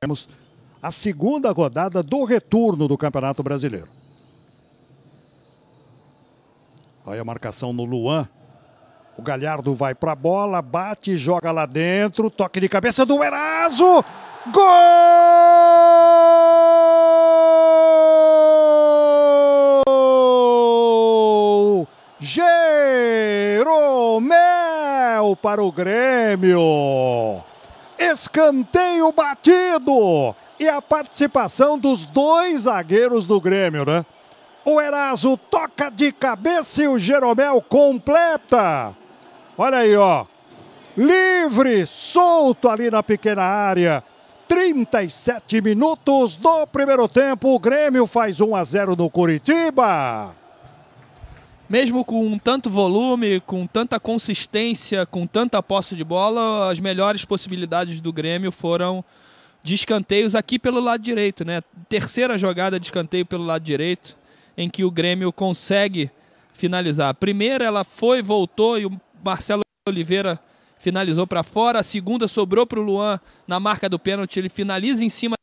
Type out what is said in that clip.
temos a segunda rodada do retorno do Campeonato Brasileiro. Olha a marcação no Luan. O Galhardo vai para a bola, bate, joga lá dentro, toque de cabeça do Eraso. Gol! Jeromel para o Grêmio. Escanteio batido! E a participação dos dois zagueiros do Grêmio, né? O Eraso toca de cabeça e o Jeromel completa. Olha aí, ó. Livre, solto ali na pequena área. 37 minutos do primeiro tempo. O Grêmio faz 1 a 0 no Curitiba mesmo com tanto volume, com tanta consistência, com tanta posse de bola, as melhores possibilidades do Grêmio foram de escanteios aqui pelo lado direito, né? Terceira jogada de escanteio pelo lado direito, em que o Grêmio consegue finalizar. A primeira ela foi, voltou e o Marcelo Oliveira finalizou para fora. A segunda sobrou para o Luan na marca do pênalti, ele finaliza em cima